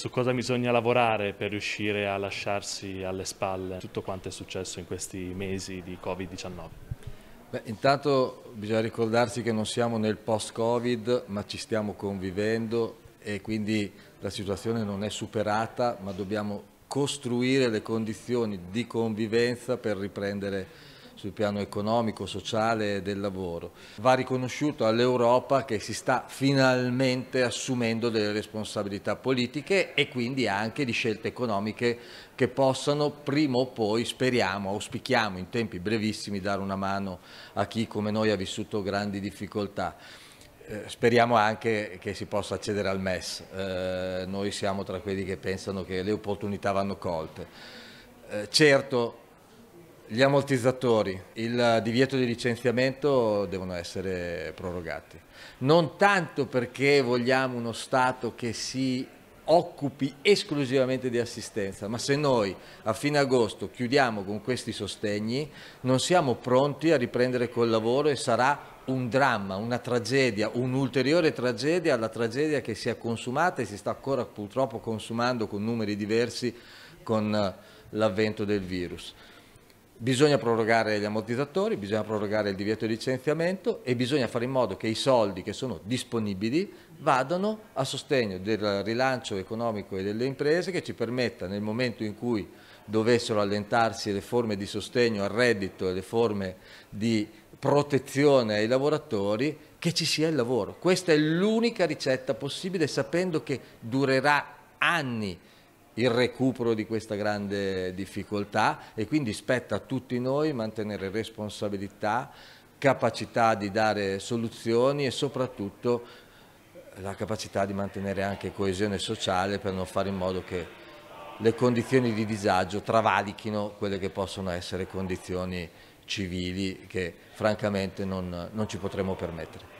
su cosa bisogna lavorare per riuscire a lasciarsi alle spalle tutto quanto è successo in questi mesi di Covid-19. Beh, intanto bisogna ricordarsi che non siamo nel post-Covid, ma ci stiamo convivendo e quindi la situazione non è superata, ma dobbiamo costruire le condizioni di convivenza per riprendere il sul piano economico, sociale e del lavoro. Va riconosciuto all'Europa che si sta finalmente assumendo delle responsabilità politiche e quindi anche di scelte economiche che possano prima o poi, speriamo, auspichiamo in tempi brevissimi, dare una mano a chi come noi ha vissuto grandi difficoltà eh, speriamo anche che si possa accedere al MES. Eh, noi siamo tra quelli che pensano che le opportunità vanno colte. Eh, certo, gli ammortizzatori, il divieto di licenziamento devono essere prorogati. Non tanto perché vogliamo uno Stato che si occupi esclusivamente di assistenza, ma se noi a fine agosto chiudiamo con questi sostegni non siamo pronti a riprendere col lavoro e sarà un dramma, una tragedia, un'ulteriore tragedia, alla tragedia che si è consumata e si sta ancora purtroppo consumando con numeri diversi con l'avvento del virus. Bisogna prorogare gli ammortizzatori, bisogna prorogare il divieto di licenziamento e bisogna fare in modo che i soldi che sono disponibili vadano a sostegno del rilancio economico e delle imprese che ci permetta nel momento in cui dovessero allentarsi le forme di sostegno al reddito e le forme di protezione ai lavoratori, che ci sia il lavoro. Questa è l'unica ricetta possibile sapendo che durerà anni il recupero di questa grande difficoltà e quindi spetta a tutti noi mantenere responsabilità, capacità di dare soluzioni e soprattutto la capacità di mantenere anche coesione sociale per non fare in modo che le condizioni di disagio travalichino quelle che possono essere condizioni civili che francamente non, non ci potremo permettere.